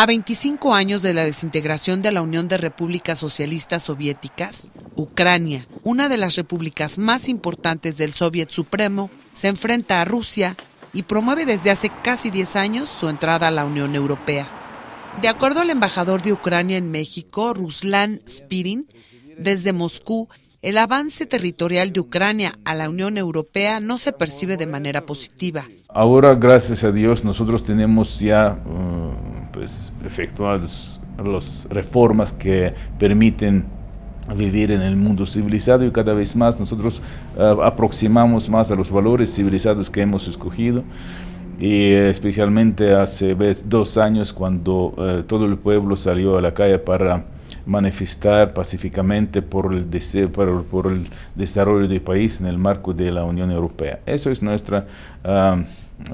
A 25 años de la desintegración de la Unión de Repúblicas Socialistas Soviéticas, Ucrania, una de las repúblicas más importantes del Soviet Supremo, se enfrenta a Rusia y promueve desde hace casi 10 años su entrada a la Unión Europea. De acuerdo al embajador de Ucrania en México, Ruslan Spirin, desde Moscú, el avance territorial de Ucrania a la Unión Europea no se percibe de manera positiva. Ahora, gracias a Dios, nosotros tenemos ya... Uh, pues, efectuados las reformas que permiten vivir en el mundo civilizado y cada vez más nosotros ah, aproximamos más a los valores civilizados que hemos escogido y especialmente hace dos años cuando eh, todo el pueblo salió a la calle para manifestar pacíficamente por el, deseo, por, el desarrollo del país en el marco de la Unión Europea. Eso es nuestra ah,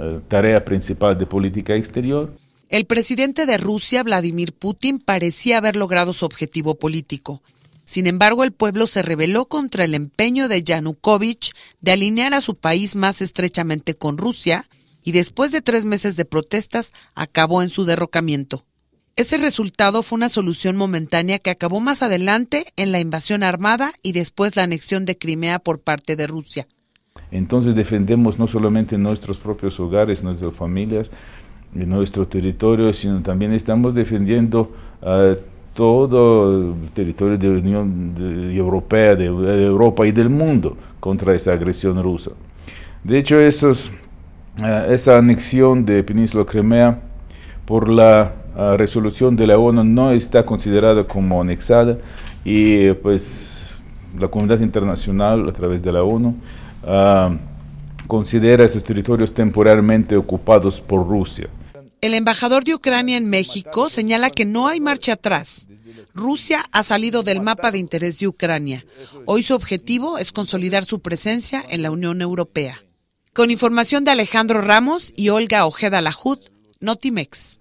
eh, tarea principal de política exterior. El presidente de Rusia, Vladimir Putin, parecía haber logrado su objetivo político. Sin embargo, el pueblo se rebeló contra el empeño de Yanukovych de alinear a su país más estrechamente con Rusia y después de tres meses de protestas acabó en su derrocamiento. Ese resultado fue una solución momentánea que acabó más adelante en la invasión armada y después la anexión de Crimea por parte de Rusia. Entonces defendemos no solamente nuestros propios hogares, nuestras familias, nuestro territorio, sino también estamos defendiendo todo el territorio de la Unión Europea, de, Europa y del mundo contra esa agresión rusa. De hecho, eh, esa anexión de Península Crimea por la eh, resolución de la ONU no está considerada como anexada y eh, pues la comunidad internacional a través de la ONU ah, considera esos territorios temporalmente ocupados por Rusia. El embajador de Ucrania en México señala que no hay marcha atrás. Rusia ha salido del mapa de interés de Ucrania. Hoy su objetivo es consolidar su presencia en la Unión Europea. Con información de Alejandro Ramos y Olga Ojeda Lajud, Notimex.